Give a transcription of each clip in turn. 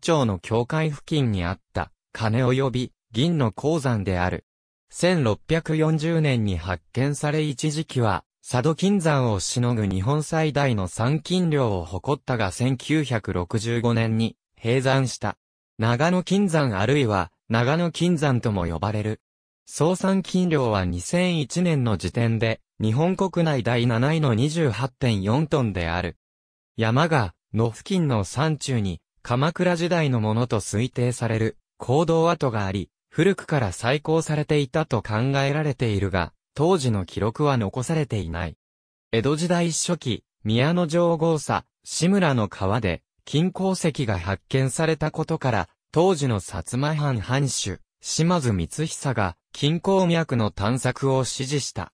町の境界付近にあった、金及び銀の鉱山である。1640年に発見され一時期は、佐渡金山をしのぐ日本最大の産金量を誇ったが1965年に閉山した。長野金山あるいは長野金山とも呼ばれる。総産金量は2001年の時点で日本国内第7位の28.4トンである。山が野付近の山中に鎌倉時代のものと推定される行動跡があり、古くから再興されていたと考えられているが、当時の記録は残されていない。江戸時代初期、宮野上豪佐、志村の川で、金鉱石が発見されたことから、当時の薩摩藩藩主、島津光久が、金鉱脈の探索を指示した。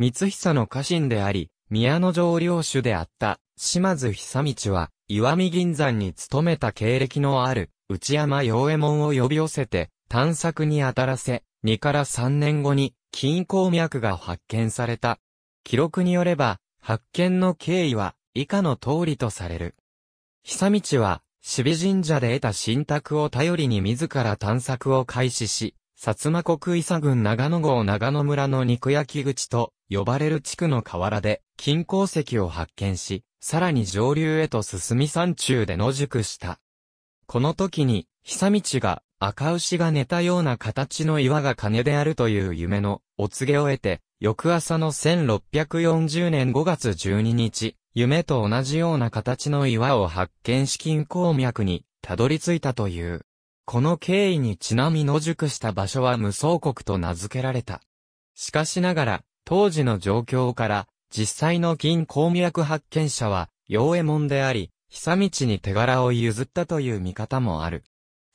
光久の家臣であり、宮野城領主であった、島津久道は、岩見銀山に勤めた経歴のある内山陽右衛門を呼び寄せて探索に当たらせ、2から3年後に金鉱脈が発見された。記録によれば、発見の経緯は以下の通りとされる。久道は、守備神社で得た神託を頼りに自ら探索を開始し、薩摩国伊佐郡長野郷長野村の肉焼き口と呼ばれる地区の河原で金鉱石を発見し、さらに上流へと進み山中で野宿した。この時に、久道が赤牛が寝たような形の岩が金であるという夢のお告げを得て、翌朝の1640年5月12日、夢と同じような形の岩を発見資金鉱脈にたどり着いたという。この経緯にちなみ野宿した場所は無双国と名付けられた。しかしながら、当時の状況から、実際の銀鉱脈発見者は、陽右衛門であり、久道に手柄を譲ったという見方もある。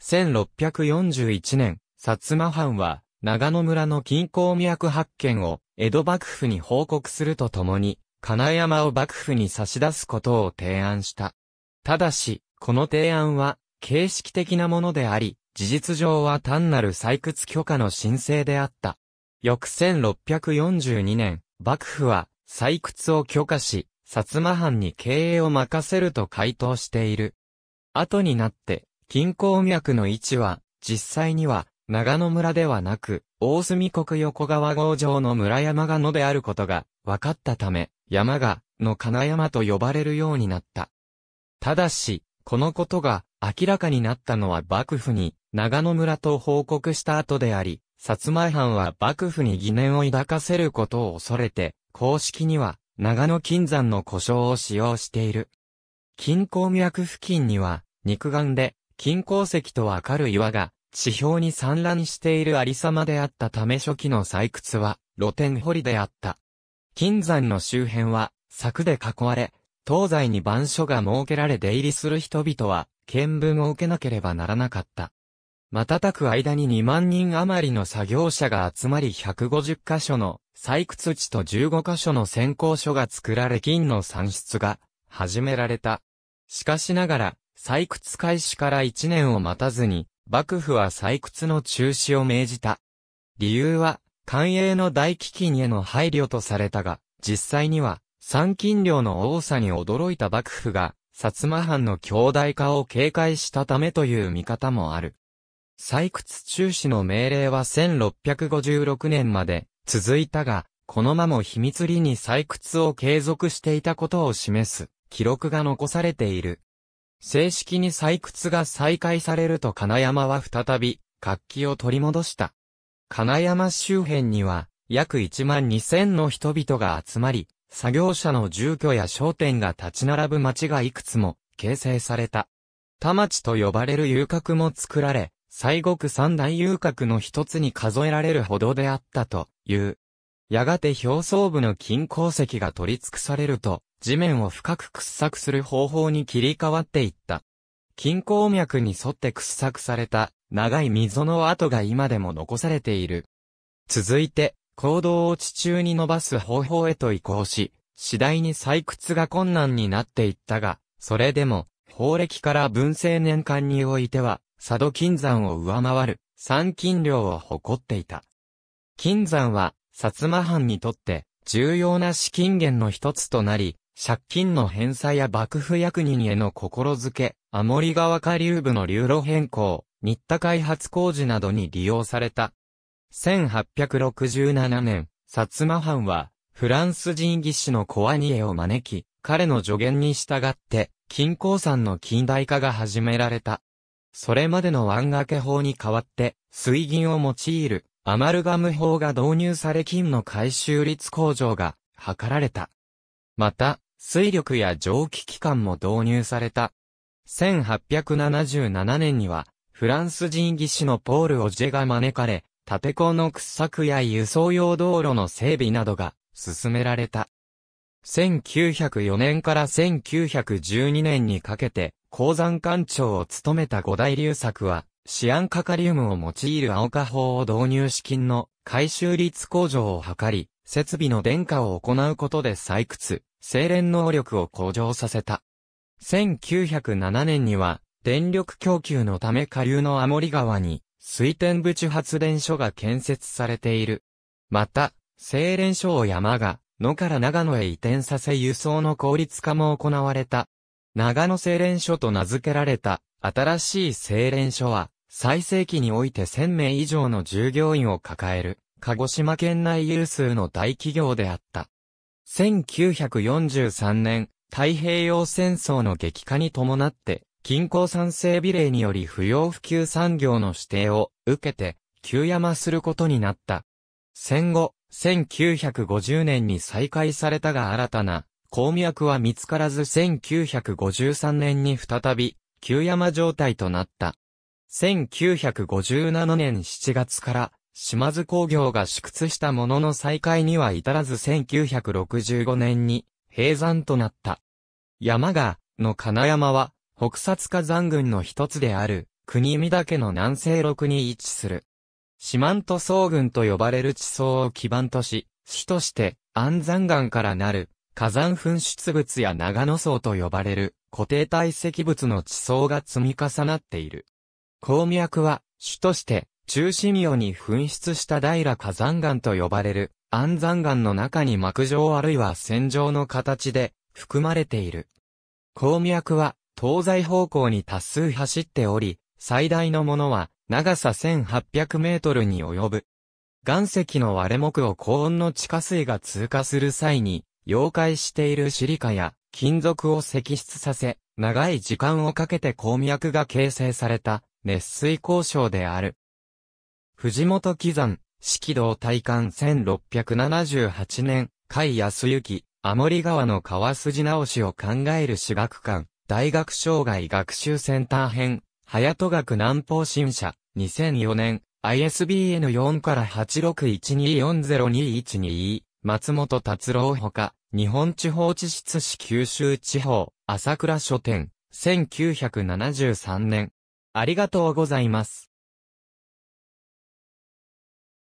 1641年、薩摩藩は、長野村の金鉱脈発見を、江戸幕府に報告するとともに、金山を幕府に差し出すことを提案した。ただし、この提案は、形式的なものであり、事実上は単なる採掘許可の申請であった。翌1642年、幕府は、採掘を許可し、薩摩藩に経営を任せると回答している。後になって、金鉱脈の位置は、実際には、長野村ではなく、大隅国横川郷城の村山が野であることが分かったため、山がの金山と呼ばれるようになった。ただし、このことが明らかになったのは幕府に長野村と報告した後であり、薩摩藩は幕府に疑念を抱かせることを恐れて、公式には、長野金山の故障を使用している。金鉱脈付近には、肉眼で、金鉱石とわかる岩が、地表に散乱しているありさまであったため初期の採掘は、露天掘りであった。金山の周辺は、柵で囲われ、東西に番所が設けられ出入りする人々は、見聞を受けなければならなかった。瞬く間に2万人余りの作業者が集まり150箇所の採掘地と15箇所の先行所が作られ金の産出が始められた。しかしながら、採掘開始から1年を待たずに、幕府は採掘の中止を命じた。理由は、官営の大飢饉への配慮とされたが、実際には、参金量の多さに驚いた幕府が、薩摩藩の強大化を警戒したためという見方もある。採掘中止の命令は1656年まで続いたが、このまも秘密裏に採掘を継続していたことを示す記録が残されている。正式に採掘が再開されると金山は再び活気を取り戻した。金山周辺には約1万2000の人々が集まり、作業者の住居や商店が立ち並ぶ町がいくつも形成された。田町と呼ばれる遊郭も作られ、西国三大遊郭の一つに数えられるほどであったという。やがて表層部の金鉱石が取り尽くされると、地面を深く掘削する方法に切り替わっていった。金鉱脈に沿って掘削された長い溝の跡が今でも残されている。続いて、行動を地中に伸ばす方法へと移行し、次第に採掘が困難になっていったが、それでも、法暦から文政年間においては、佐渡金山を上回る三金量を誇っていた。金山は、薩摩藩にとって重要な資金源の一つとなり、借金の返済や幕府役人への心づけ、アモリ川下流部の流路変更、新田開発工事などに利用された。1867年、薩摩藩は、フランス人技師のコアニエを招き、彼の助言に従って、金鉱山の近代化が始められた。それまでの湾掛け法に代わって、水銀を用いる、アマルガム法が導入され金の回収率向上が、図られた。また、水力や蒸気機関も導入された。1877年には、フランス人技師のポール・オジェが招かれ、建子の掘削や輸送用道路の整備などが進められた。1904年から1912年にかけて、鉱山館長を務めた五大流作は、シアンカカリウムを用いる青化法を導入資金の回収率向上を図り、設備の電化を行うことで採掘、精錬能力を向上させた。1907年には、電力供給のため下流のアモリ川に、水天淵発電所が建設されている。また、精錬所を山が、野から長野へ移転させ輸送の効率化も行われた。長野精錬所と名付けられた、新しい精錬所は、最盛期において1000名以上の従業員を抱える、鹿児島県内有数の大企業であった。1943年、太平洋戦争の激化に伴って、近郊産生美霊により不要不急産業の指定を受けて、急山することになった。戦後、1950年に再開されたが新たな鉱脈は見つからず1953年に再び、旧山状態となった。1957年7月から、島津工業が縮屈したものの再開には至らず1965年に、閉山となった。山が、の金山は、北薩火山群の一つである、国見岳の南西麓に位置する。四万都総群と呼ばれる地層を基盤とし、主として、安山岩からなる、火山噴出物や長野層と呼ばれる固定堆積物の地層が積み重なっている。鉱脈は、主として、中心洋に噴出した平火山岩と呼ばれる、安山岩の中に膜状あるいは線状の形で含まれている。鉱脈は、東西方向に多数走っており、最大のものは、長さ1800メートルに及ぶ。岩石の割れ目を高温の地下水が通過する際に、溶解しているシリカや金属を析出させ、長い時間をかけて鉱脈が形成された熱水鉱床である。藤本喜山、式道体感1678年、甲斐康之、アモリ川の川筋直しを考える私学館、大学生涯学習センター編、早戸学南方新社、2004年、ISBN4 から861240212松本達郎ほか、日本地方地質市九州地方、朝倉書店、1973年。ありがとうございます。